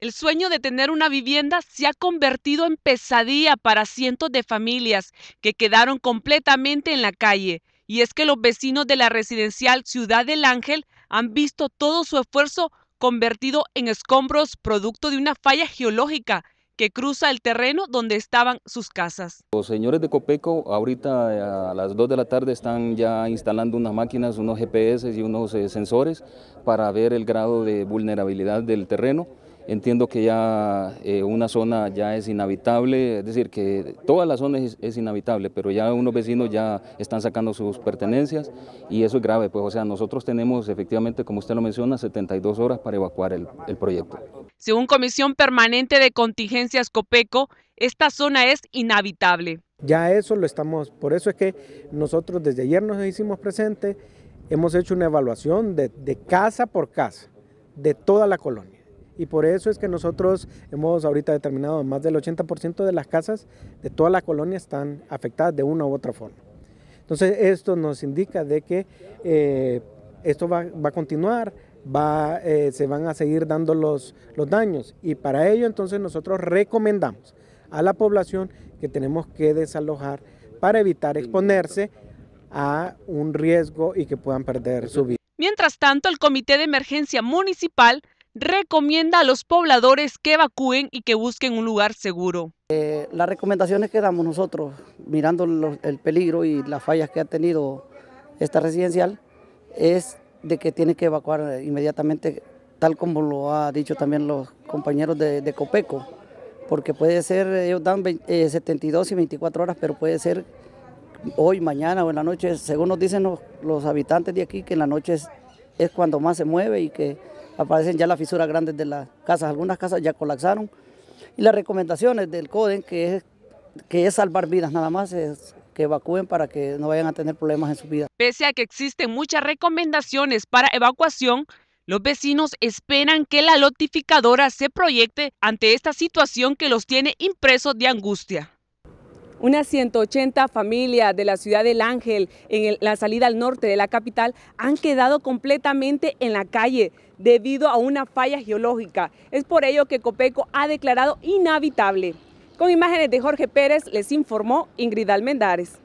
El sueño de tener una vivienda se ha convertido en pesadilla para cientos de familias que quedaron completamente en la calle. Y es que los vecinos de la residencial Ciudad del Ángel han visto todo su esfuerzo convertido en escombros producto de una falla geológica que cruza el terreno donde estaban sus casas. Los señores de Copeco ahorita eh, a las 2 de la tarde están ya instalando unas máquinas, unos GPS y unos eh, sensores para ver el grado de vulnerabilidad del terreno Entiendo que ya eh, una zona ya es inhabitable, es decir, que toda la zona es, inhabitable, pero ya unos vecinos ya están sacando sus pertenencias y eso es grave, pues o sea, nosotros tenemos efectivamente, como usted lo menciona, 72 horas para evacuar el, proyecto. Según Comisión Permanente de Contingencias Copeco, esta zona es inhabitable. Ya eso lo estamos, por eso es que nosotros desde ayer nos hicimos presentes, hemos hecho una evaluación de casa por casa, de toda la colonia. Y por eso es que nosotros hemos ahorita determinado más del 80% de las casas de toda la colonia están afectadas de una u otra forma. Entonces esto nos indica de que eh, esto va, a continuar, eh, se van a seguir dando los, los daños y para ello entonces nosotros recomendamos a la población que tenemos que desalojar para evitar exponerse a un riesgo y que puedan perder su vida. Mientras tanto, el Comité de Emergencia Municipal recomienda a los pobladores que evacúen y que busquen un lugar seguro. Eh, las recomendaciones que damos nosotros, mirando el peligro y las fallas que ha tenido esta residencial, es de que tiene que evacuar inmediatamente, tal como lo ha dicho también los compañeros de, Copeco, porque puede ser, ellos dan 72 eh, y 24 horas, pero puede ser hoy, mañana o en la noche, según nos dicen los, habitantes de aquí, que en la noche es es cuando más se mueve y que aparecen ya las fisuras grandes de las casas. Algunas casas ya colapsaron. Y las recomendaciones del CODEN, que es, que es salvar vidas nada más, es que evacúen para que no vayan a tener problemas en su vida. Pese a que existen muchas recomendaciones para evacuación, los vecinos esperan que la lotificadora se proyecte ante esta situación que los tiene impresos de angustia. Unas 180 familias de la ciudad del Ángel, en la salida al norte de la capital, han quedado completamente en la calle debido a una falla geológica. Es por ello que Copeco ha declarado inhabitable. Con imágenes de Jorge Pérez les informó Ingrid Almendares.